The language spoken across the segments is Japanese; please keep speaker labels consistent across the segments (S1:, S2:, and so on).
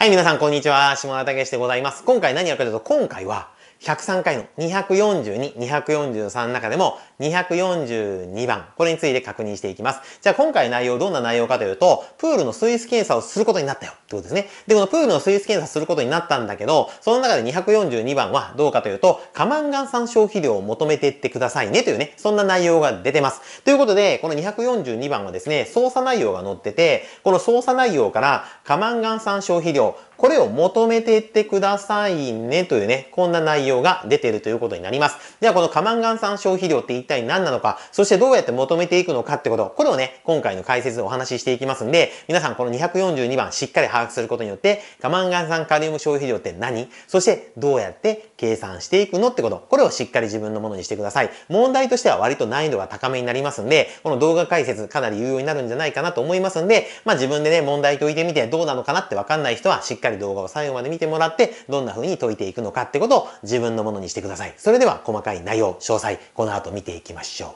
S1: はい、皆さん、こんにちは。下田武史でございます。今回何やるかというと、今回は、103回の242、243の中でも242番、これについて確認していきます。じゃあ今回内容どんな内容かというと、プールの水質検査をすることになったよってことですね。で、このプールの水質検査することになったんだけど、その中で242番はどうかというと、過ガン酸消費量を求めていってくださいねというね、そんな内容が出てます。ということで、この242番はですね、操作内容が載ってて、この操作内容から過ガン酸消費量、これを求めていってくださいねというね、こんな内容が出ているということになります。では、このカマンガン酸消費量って一体何なのか、そしてどうやって求めていくのかってこと、これをね、今回の解説でお話ししていきますんで、皆さんこの242番しっかり把握することによって、カマンガン酸カリウム消費量って何そしてどうやって計算していくのってこと、これをしっかり自分のものにしてください。問題としては割と難易度が高めになりますんで、この動画解説かなり有用になるんじゃないかなと思いますんで、まあ自分でね、問題解いてみてどうなのかなってわかんない人はしっかりり動画を最後まで見てもらって、どんな風に解いていくのかってことを自分のものにしてください。それでは細かい内容、詳細、この後見ていきましょう。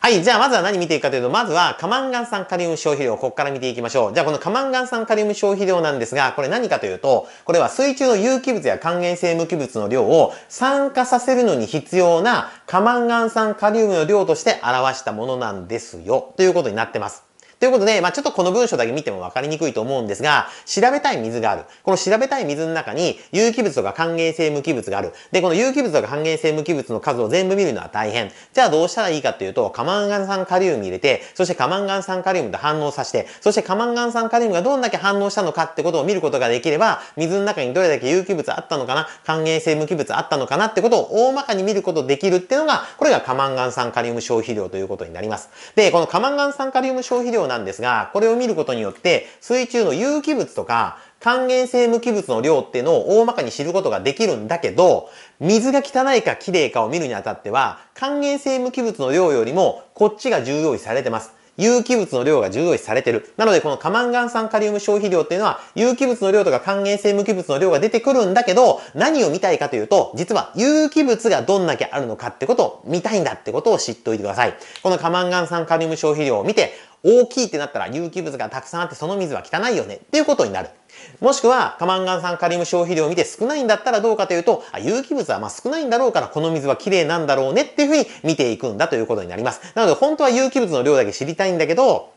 S1: はい。じゃあ、まずは何見ていくかというと、まずは、カマンガン酸カリウム消費量、ここから見ていきましょう。じゃあ、このカマンガン酸カリウム消費量なんですが、これ何かというと、これは水中の有機物や還元性無機物の量を酸化させるのに必要なカマンガン酸カリウムの量として表したものなんですよ。ということになってます。ということで、まあ、ちょっとこの文章だけ見ても分かりにくいと思うんですが、調べたい水がある。この調べたい水の中に有機物とか還元性無機物がある。で、この有機物とか還元性無機物の数を全部見るのは大変。じゃあどうしたらいいかっていうと、カマンガン酸カリウム入れて、そしてカマンガン酸カリウムと反応させて、そしてカマンガン酸カリウムがどんだけ反応したのかってことを見ることができれば、水の中にどれだけ有機物あったのかな、還元性無機物あったのかなってことを大まかに見ることできるっていうのが、これがカマンガン酸カリウム消費量ということになります。で、このカマンガン酸カリウム消費量なんですが、これを見ることによって、水中の有機物とか、還元性無機物の量っていうのを大まかに知ることができるんだけど、水が汚いか綺麗かを見るにあたっては、還元性無機物の量よりも、こっちが重要視されてます。有機物の量が重要視されてる。なので、このカマンガン酸カリウム消費量っていうのは、有機物の量とか還元性無機物の量が出てくるんだけど、何を見たいかというと、実は有機物がどんだけあるのかってことを見たいんだってことを知っておいてください。このカマンガン酸カリウム消費量を見て、大きいってなったら有機物がたくさんあってその水は汚いよねっていうことになる。もしくは、カマンガン酸カリウム消費量を見て少ないんだったらどうかというと、あ有機物はま少ないんだろうから、この水は綺麗なんだろうねっていうふうに見ていくんだということになります。なので、本当は有機物の量だけ知りたいんだけど、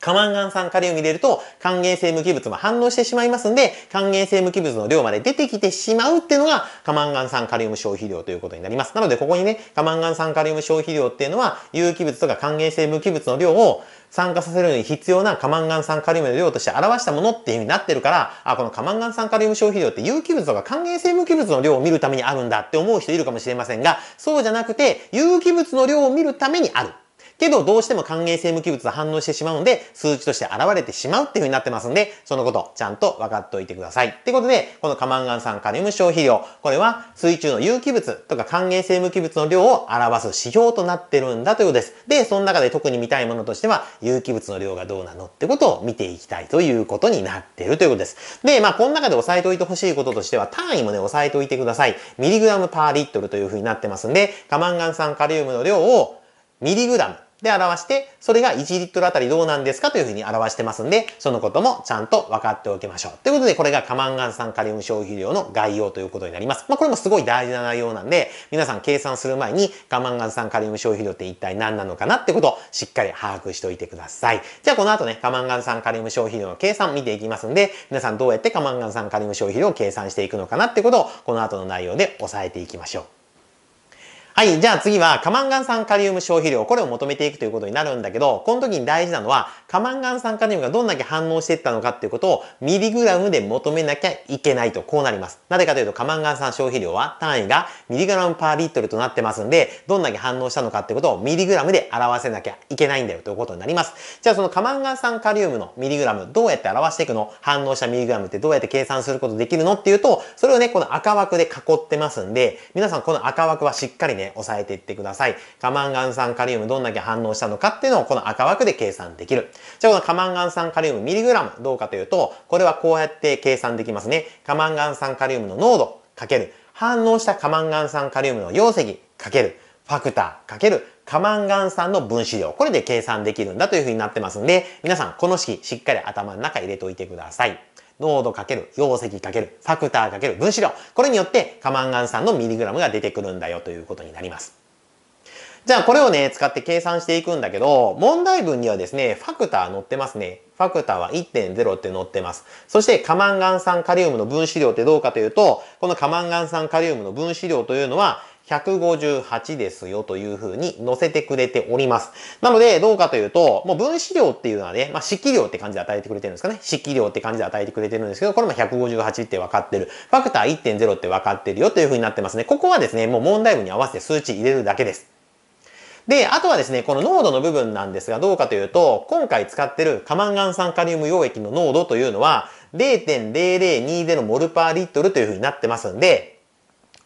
S1: カマンガン酸カリウム入れると還元性無機物も反応してしまいますんで、還元性無機物の量まで出てきてしまうっていうのがカマンガン酸カリウム消費量ということになります。なのでここにね、カマンガン酸カリウム消費量っていうのは有機物とか還元性無機物の量を酸化させるのに必要な過マンガン酸カリウムの量として表したものっていう風になってるから、あ、この過マンガン酸カリウム消費量って有機物とか還元性無機物の量を見るためにあるんだって思う人いるかもしれませんが、そうじゃなくて、有機物の量を見るためにある。けどどうしても還元性無機物が反応してしまうので、数値として現れてしまうっていう風になってますんで、そのことちゃんと分かっておいてください。ってことで、このカマンガン酸カリウム消費量、これは水中の有機物とか還元性無機物の量を表す指標となってるんだということです。で、その中で特に見たいものとしては、有機物の量がどうなのってことを見ていきたいということになってるということです。で、まあ、この中で押さえておいてほしいこととしては、単位もね、押さえておいてください。ミリグラムパーリットルという風になってますんで、カマンガン酸カリウムの量をミリグラムで表して、それが1リットルあたりどうなんですかというふうに表してますんで、そのこともちゃんと分かっておきましょう。ということで、これがカマンガン酸カリウム消費量の概要ということになります。まあ、これもすごい大事な内容なんで、皆さん計算する前に、カマンガン酸カリウム消費量って一体何なのかなってことをしっかり把握しておいてください。じゃあ、この後ね、カマンガン酸カリウム消費量の計算見ていきますんで、皆さんどうやってカマンガン酸カリウム消費量を計算していくのかなってことを、この後の内容で押さえていきましょう。はい、じゃあ次は、カマンガン酸カリウム消費量、これを求めていくということになるんだけど、この時に大事なのは、カマンガン酸カリウムがどんだけ反応していったのかっていうことを、ミリグラムで求めなきゃいけないと、こうなります。なぜかというと、カマンガン酸消費量は単位がミリグラムパーリットルとなってますんで、どんだけ反応したのかってことをミリグラムで表せなきゃいけないんだよということになります。じゃあそのカマンガン酸カリウムのミリグラム、どうやって表していくの反応したミリグラムってどうやって計算することできるのっていうと、それをね、この赤枠で囲ってますんで、皆さんこの赤枠はしっかりね、で抑えていってください。カマンガン酸カリウムどんだけ反応したのかっていうのをこの赤枠で計算できる。じゃあこのカマンガン酸カリウムミリグラムどうかというと、これはこうやって計算できますね。カマンガン酸カリウムの濃度かける反応したカマンガン酸カリウムの溶石かけるファクターかけるカマンガン酸の分子量。これで計算できるんだというふうになってますんで、皆さんこの式しっかり頭の中入れておいてください。濃度かける容積かけるファクターかける分子量。これによってカマンガン酸のミリグラムが出てくるんだよということになります。じゃあこれをね、使って計算していくんだけど、問題文にはですね、ファクター載ってますね。ファクターは1.0って載ってます。そして、カマンガン酸カリウムの分子量ってどうかというと、このカマンガン酸カリウムの分子量というのは、158ですよというふうに載せてくれております。なので、どうかというと、もう分子量っていうのはね、まあ、式量って感じで与えてくれてるんですかね。式量って感じで与えてくれてるんですけど、これも158って分かってる。ファクター1.0って分かってるよというふうになってますね。ここはですね、もう問題文に合わせて数値入れるだけです。で、あとはですね、この濃度の部分なんですが、どうかというと、今回使ってるカマンガン酸カリウム溶液の濃度というのは、0.0020モルパーリットルというふうになってますんで、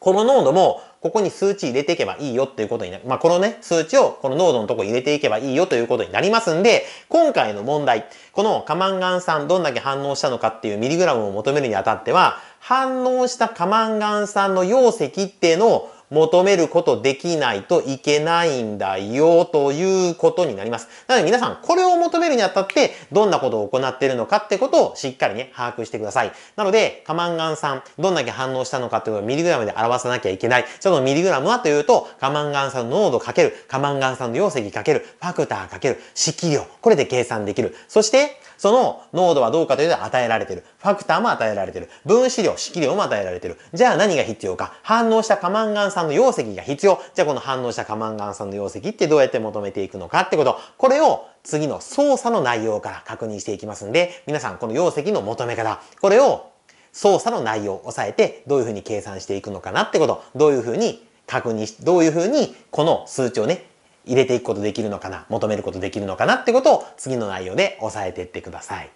S1: この濃度もここに数値入れていけばいいよっていうことになる。まあ、このね、数値をこの濃度のとこ入れていけばいいよということになりますんで、今回の問題、このカマンガン酸どんだけ反応したのかっていうミリグラムを求めるにあたっては、反応したカマンガン酸の容積っていうのを求めることできないといけないんだよということになります。なので皆さん、これを求めるにあたって、どんなことを行っているのかってことをしっかりね、把握してください。なので、カマンガン酸、どんだけ反応したのかっていうのをミリグラムで表さなきゃいけない。そのミリグラムはというと、カマンガン酸の濃度かける、カマンガン酸の容積かける、ファクターかける、色量。これで計算できる。そして、その濃度はどうかというと与えられてる。ファクターも与えられてる。分子量、式量も与えられてる。じゃあ何が必要か。反応したカマンガン酸んの容積が必要。じゃあこの反応したカマンガン酸の溶積ってどうやって求めていくのかってこと。これを次の操作の内容から確認していきますんで、皆さんこの溶積の求め方、これを操作の内容を押さえて、どういうふうに計算していくのかなってこと。どういうふうに確認し、どういうふうにこの数値をね、入れていくことできるのかな、求めることできるのかなってことを次の内容で押さえていってください。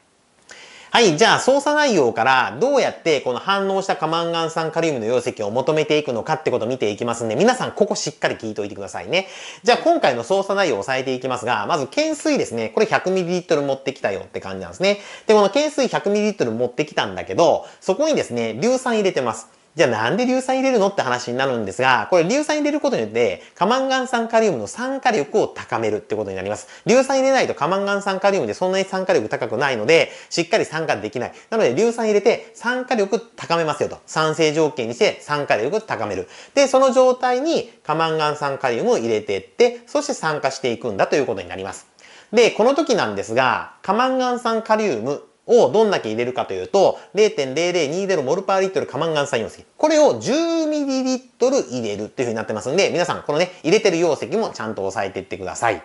S1: はい、じゃあ操作内容からどうやってこの反応したカマンガン酸カリウムの溶石を求めていくのかってことを見ていきますんで、皆さんここしっかり聞いておいてくださいね。じゃあ今回の操作内容を押さえていきますが、まず懸垂ですね。これ 100ml 持ってきたよって感じなんですね。で、この懸垂 100ml 持ってきたんだけど、そこにですね、硫酸入れてます。じゃあなんで硫酸入れるのって話になるんですが、これ硫酸入れることによって、カマンガン酸カリウムの酸化力を高めるってことになります。硫酸入れないとカマンガン酸カリウムでそんなに酸化力高くないので、しっかり酸化できない。なので硫酸入れて酸化力高めますよと。酸性条件にして酸化力高める。で、その状態にカマンガン酸カリウムを入れていって、そして酸化していくんだということになります。で、この時なんですが、カマンガン酸カリウムをどんだけ入れるかというと、0.0020モルパーリットルカマンガン酸溶石。これを 10ml 入れるっていうふうになってますんで、皆さんこのね、入れてる溶石もちゃんと押さえていってください。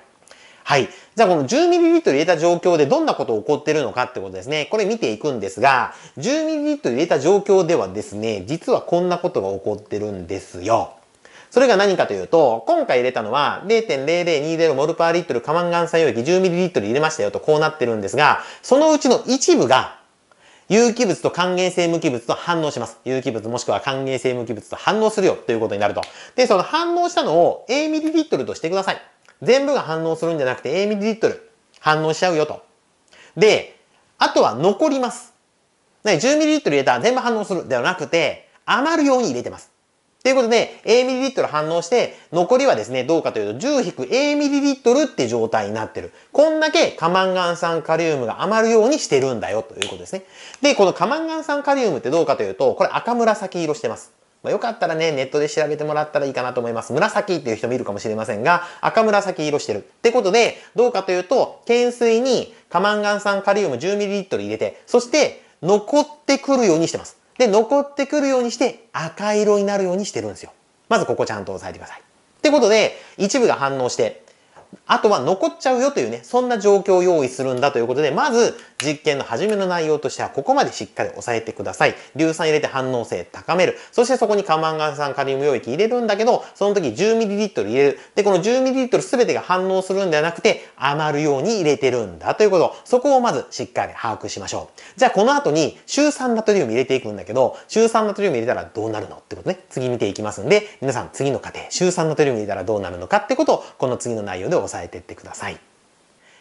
S1: はい。じゃあこの 10ml 入れた状況でどんなこと起こってるのかってことですね。これ見ていくんですが、10ml 入れた状況ではですね、実はこんなことが起こってるんですよ。それが何かというと、今回入れたのは0.0020モルパーリットルマンガン酸溶液 10ml 入れましたよとこうなってるんですが、そのうちの一部が有機物と還元性無機物と反応します。有機物もしくは還元性無機物と反応するよということになると。で、その反応したのを A ml としてください。全部が反応するんじゃなくて A ml 反応しちゃうよと。で、あとは残ります。10ml 入れたら全部反応するではなくて、余るように入れてます。ということで、A ml 反応して、残りはですね、どうかというと 10-A ml って状態になってる。こんだけカマンガン酸カリウムが余るようにしてるんだよということですね。で、このカマンガン酸カリウムってどうかというと、これ赤紫色してます。まあ、よかったらね、ネットで調べてもらったらいいかなと思います。紫っていう人もいるかもしれませんが、赤紫色してる。ってことで、どうかというと、懸垂にカマンガン酸カリウム 10ml 入れて、そして、残ってくるようにしてます。で、残ってくるようにして赤色になるようにしてるんですよ。まずここちゃんと押さえてください。ってことで、一部が反応して、あとは残っちゃうよというね、そんな状況を用意するんだということで、まず実験の初めの内容としてはここまでしっかり押さえてください。硫酸入れて反応性高める。そしてそこにカマンガン酸カリウム溶液入れるんだけど、その時 10ml 入れる。で、この 10ml 全てが反応するんではなくて、余るように入れてるんだということ。そこをまずしっかり把握しましょう。じゃあこの後に、週酸ナトリウム入れていくんだけど、週酸ナトリウム入れたらどうなるのってことね。次見ていきますんで、皆さん次の過程、週酸ナトリウム入れたらどうなるのかってことを、この次の内容で押さえていってください。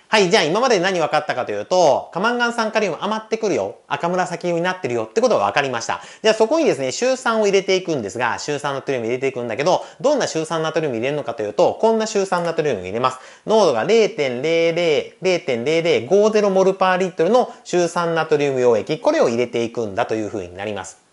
S1: はい、じゃあ今まで何分かったかというと、カマンガン酸カリウム余ってくるよ、赤紫色になってるよってことが分かりました。じゃあそこにですね、週酸を入れていくんですが、週酸ナトリウム入れていくんだけど、どんな週酸ナトリウム入れるのかというと、こんな週酸ナトリウム入れます。濃度が0.00、0.0050モルパーリットルの週酸ナトリウム溶液、これを入れていくんだというふうになります。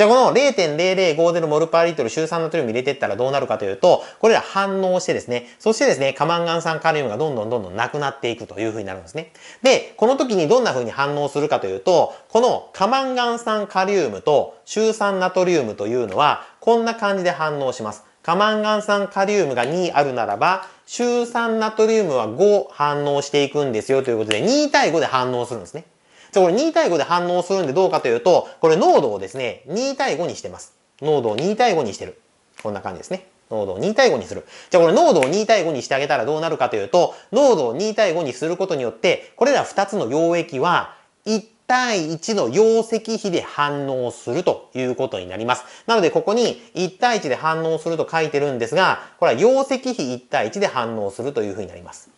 S1: じゃあこの0.0050モルパーリットル週酸ナトリウム入れてったらどうなるかというと、これら反応してですね、そしてですね、過マンガン酸カリウムがどんどんどんどんなくなっていくというふうになるんですね。で、この時にどんな風に反応するかというと、この過マンガン酸カリウムと週酸ナトリウムというのは、こんな感じで反応します。過マンガン酸カリウムが2あるならば、週酸ナトリウムは5反応していくんですよということで、2対5で反応するんですね。じゃあこれ2対5で反応するんでどうかというと、これ濃度をですね、2対5にしてます。濃度を2対5にしてる。こんな感じですね。濃度を2対5にする。じゃあこれ濃度を2対5にしてあげたらどうなるかというと、濃度を2対5にすることによって、これら2つの溶液は1対1の溶石比で反応するということになります。なのでここに1対1で反応すると書いてるんですが、これは溶石比1対1で反応するというふうになります。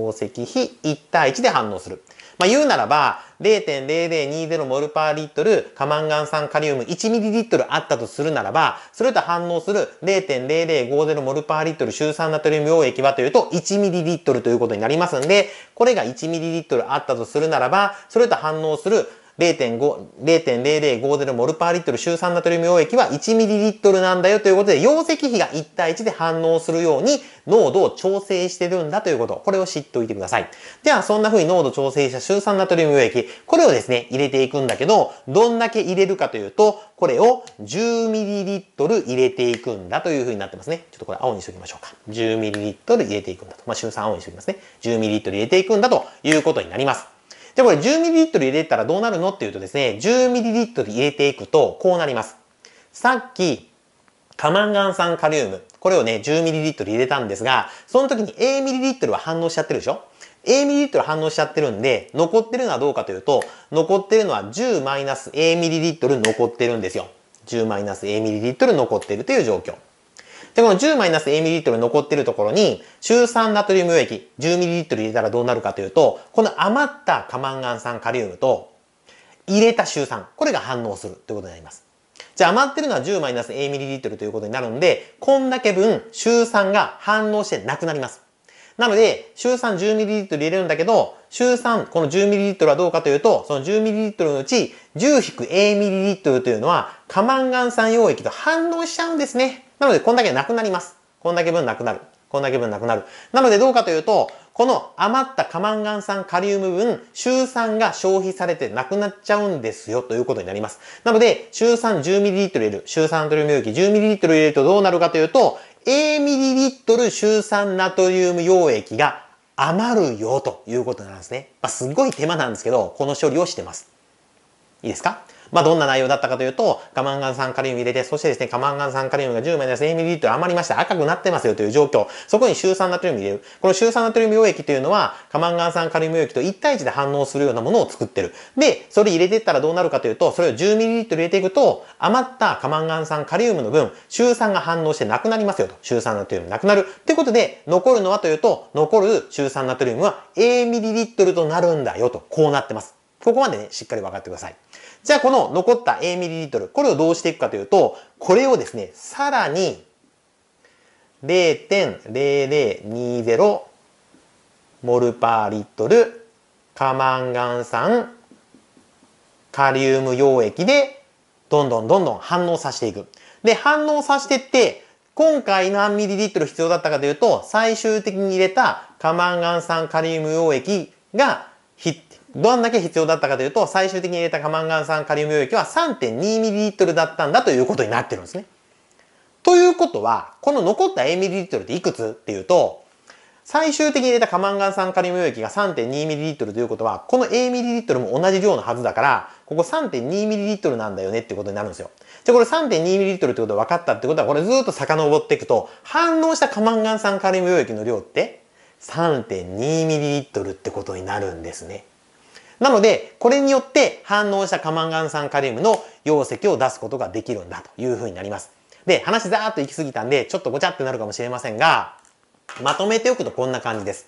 S1: 容積比1対1で反応する。まあ、言うならば、0.0020モルパーリットル、カマンガン酸カリウム1ミリリットルあったとするならば、それと反応する0.0050モルパーリットル周酸ナトリウム溶液はというと1ミリリットルということになりますんで、これが1ミリリットルあったとするならば、それと反応する0.0050モルパーリットル周酸ナトリウム溶液は1ミリリットルなんだよということで、溶石比が1対1で反応するように濃度を調整してるんだということ。これを知っておいてください。では、そんな風に濃度調整した周酸ナトリウム溶液、これをですね、入れていくんだけど、どんだけ入れるかというと、これを10ミリリットル入れていくんだという風になってますね。ちょっとこれ青にしておきましょうか。10ミリリットル入れていくんだと。まあ、周酸青にしておきますね。10ミリリットル入れていくんだということになります。じゃあこれ 10ml 入れたらどうなるのっていうとですね、10ml 入れていくとこうなります。さっき、カマンガン酸カリウム、これをね、10ml 入れたんですが、その時に A ml は反応しちゃってるでしょ ?A ml 反応しちゃってるんで、残ってるのはどうかというと、残ってるのは 10-A ml 残ってるんですよ。10-A ml 残ってるという状況。で、この1 0 a m l 残ってるところに、中酸ナトリウム液 10ml 入れたらどうなるかというと、この余った過マンガン酸カリウムと、入れた周酸、これが反応するということになります。じゃあ余ってるのは1 0 a m l ということになるんで、こんだけ分、周酸が反応してなくなります。なので、周酸 10ml 入れるんだけど、周酸、この 10ml はどうかというと、その 10ml のうち 10-A ml というのは、過マンガン酸溶液と反応しちゃうんですね。なので、こんだけなくなります。こんだけ分なくなる。こんだけ分なくなる。なので、どうかというと、この余ったカマンガン酸カリウム分、週酸が消費されてなくなっちゃうんですよということになります。なので、週酸 10ml 入れる、週酸ナトリウム溶液 10ml 入れるとどうなるかというと、a m l 週酸ナトリウム溶液が余るよということなんですね。まあ、すっごい手間なんですけど、この処理をしてます。いいですかまあ、どんな内容だったかというと、ガマンガン酸カリウム入れて、そしてですね、ガマンガン酸カリウムが10枚です。1ml 余りまして赤くなってますよという状況。そこにシュウ酸ナトリウム入れる。このシュウ酸ナトリウム溶液というのは、ガマンガン酸カリウム溶液と1対1で反応するようなものを作ってる。で、それ入れてったらどうなるかというと、それを 10ml 入れていくと、余ったガマンガン酸カリウムの分、シュウ酸が反応してなくなりますよと。シュウ酸ナトリウムなくなる。ということで、残るのはというと、残るシュウ酸ナトリウムは A ml となるんだよと。こうなってます。ここまでね、しっかり分かってください。じゃあこの残った 0ml、これをどうしていくかというと、これをですね、さらに0.0020モルパーリットルカマガン酸カリウム溶液でどんどんどんどん反応させていく。で、反応させてって、今回何ミリリットル必要だったかというと、最終的に入れたカマンガン酸カリウム溶液がどんだけ必要だったかというと、最終的に入れたカマンガン酸カリウム溶液は 3.2ml だったんだということになってるんですね。ということは、この残った 1ml っていくつっていうと、最終的に入れたカマンガン酸カリウム溶液が 3.2ml ということは、この 1ml も同じ量のはずだから、ここ 3.2ml なんだよねってことになるんですよ。じゃあこれ 3.2ml ってことが分かったってことは、これずっと遡っていくと、反応したカマンガン酸カリウム溶液の量って 3.2ml ってことになるんですね。なので、これによって反応したカマンガン酸カリウムの溶石を出すことができるんだというふうになります。で、話ざーっと行き過ぎたんで、ちょっとごちゃってなるかもしれませんが、まとめておくとこんな感じです。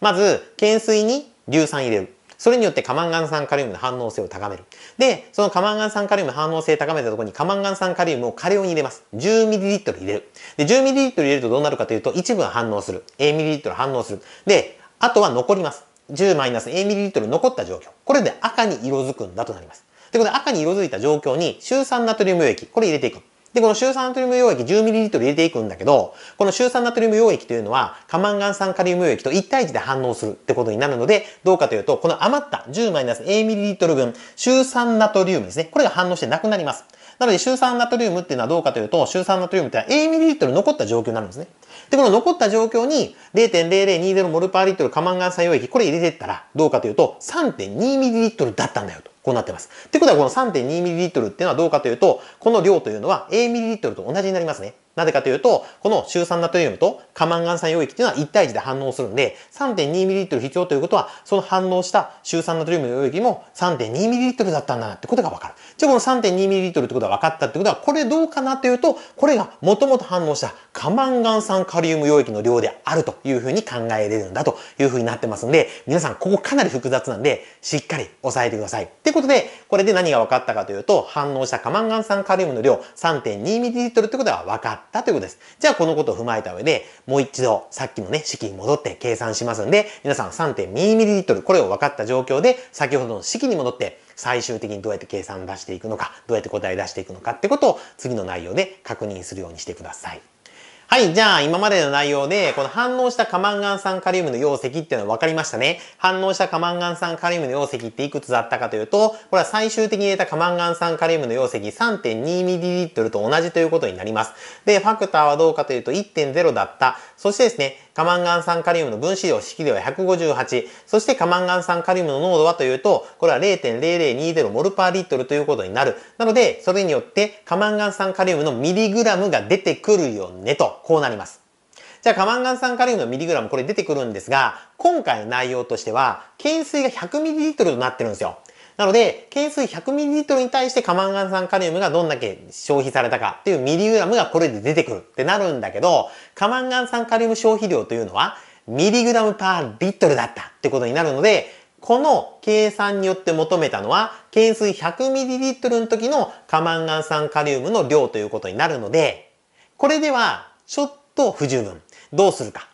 S1: まず、懸垂に硫酸入れる。それによってカマンガン酸カリウムの反応性を高める。で、そのカマンガン酸カリウム反応性高めたところにカマンガン酸カリウムを過量に入れます。10ml 入れる。で、10ml 入れるとどうなるかというと、一部が反応する。1 m l 反応する。で、あとは残ります。10-A ミリリットル残った状況。これで赤に色づくんだとなります。で、ことで赤に色づいた状況に、周酸ナトリウム溶液、これ入れていく。で、この周酸ナトリウム溶液 10ml 入れていくんだけど、この周酸ナトリウム溶液というのは、過マンガン酸カリウム溶液と1対1で反応するってことになるので、どうかというと、この余った 10-A ml 分、周酸ナトリウムですね。これが反応してなくなります。なので、周酸ナトリウムっていうのはどうかというと、周酸ナトリウムってのは A ml 残った状況になるんですね。で、この残った状況に0.0020モルパーリットルマンガン作用液、これ入れてったらどうかというと 3.2ml だったんだよと。こうなってます。ってことはこの 3.2ml っていうのはどうかというと、この量というのは A ml と同じになりますね。なぜかというと、このシュウ酸ナトリウムと過マンガン酸溶液っていうのは1対1で反応するんで、3.2ml 必要ということは、その反応したシュウ酸ナトリウムの溶液も 3.2ml だったんだなってことが分かる。じゃあこの 3.2ml ってことが分かったってことは、これどうかなというと、これがもともと反応した過マンガン酸カリウム溶液の量であるというふうに考えれるんだというふうになってますんで、皆さんここかなり複雑なんで、しっかり押さえてください。ってことで、これで何が分かったかというと、反応した過マンガン酸カリウムの量 3.2ml ってことが分かった。ったということです。じゃあこのことを踏まえた上で、もう一度さっきのね、式に戻って計算しますんで、皆さん 3.2ml これを分かった状況で、先ほどの式に戻って、最終的にどうやって計算を出していくのか、どうやって答え出していくのかってことを次の内容で確認するようにしてください。はい、じゃあ今までの内容で、この反応したカマンガン酸カリウムの溶石っていうのは分かりましたね。反応したカマンガン酸カリウムの溶石っていくつだったかというと、これは最終的に入れたカマンガン酸カリウムの溶石 3.2ml と同じということになります。で、ファクターはどうかというと1.0だった。そしてですね、カマンガン酸カリウムの分子量、式量は158、そしてカマンガン酸カリウムの濃度はというと、これは0.0020モルパーリットルということになる。なので、それによってカマンガン酸カリウムのミリグラムが出てくるよねと、こうなります。じゃあ、カマンガン酸カリウムのミリグラム、これ出てくるんですが、今回の内容としては、懸垂が 100ml となってるんですよ。なので、係数 100ml に対してカマンガン酸カリウムがどんだけ消費されたかっていうミリグラムがこれで出てくるってなるんだけど、過マンガン酸カリウム消費量というのは、ミリグラムパーリットルだったってことになるので、この計算によって求めたのは、係数 100ml の時の過マンガン酸カリウムの量ということになるので、これではちょっと不十分。どうするか。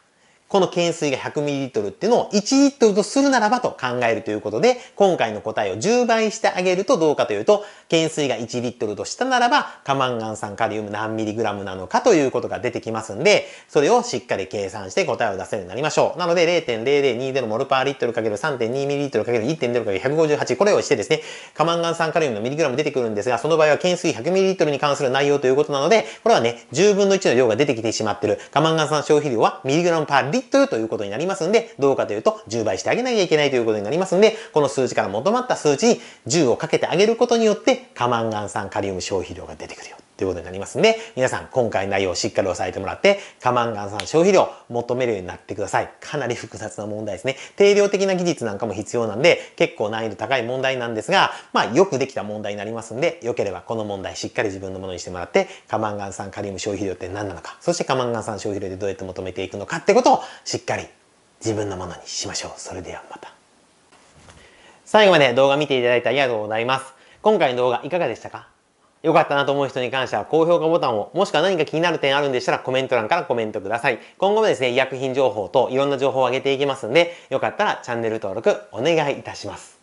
S1: この懸垂が 100ml っていうのを1リットルとするならばと考えるということで、今回の答えを10倍してあげるとどうかというと、懸垂が1リットルとしたならば、カマンガン酸カリウム何 mg なのかということが出てきますんで、それをしっかり計算して答えを出せるようになりましょう。なので、0.0020モルパーリットル ×3.2ml×1.0×158 これをしてですね、カマンガン酸カリウムの mg 出てくるんですが、その場合は懸垂 100ml に関する内容ということなので、これはね、10分の1の量が出てきてしまってる。カマンガン酸消費量は mg パーリットルトということになりますんで、どうかというと10倍してあげなきゃいけないということになりますんで、この数字から求まった数値に10をかけてあげることによって、カマンガン酸カリウム消費量が出てくるよ。ということになりますんで、皆さん今回内容をしっかり押さえてもらって、カマンガン酸消費量求めるようになってください。かなり複雑な問題ですね。定量的な技術なんかも必要なんで、結構難易度高い問題なんですが、まあよくできた問題になりますんで、良ければこの問題しっかり自分のものにしてもらって、カマンガン酸カリウム消費量って何なのか、そしてカマンガン酸消費量でどうやって求めていくのかってことをしっかり自分のものにしましょう。それではまた。最後まで動画見ていただいてありがとうございます。今回の動画いかがでしたか良かったなと思う人に関しては高評価ボタンを、もしくは何か気になる点あるんでしたらコメント欄からコメントください。今後もですね、医薬品情報といろんな情報を上げていきますんで、よかったらチャンネル登録お願いいたします。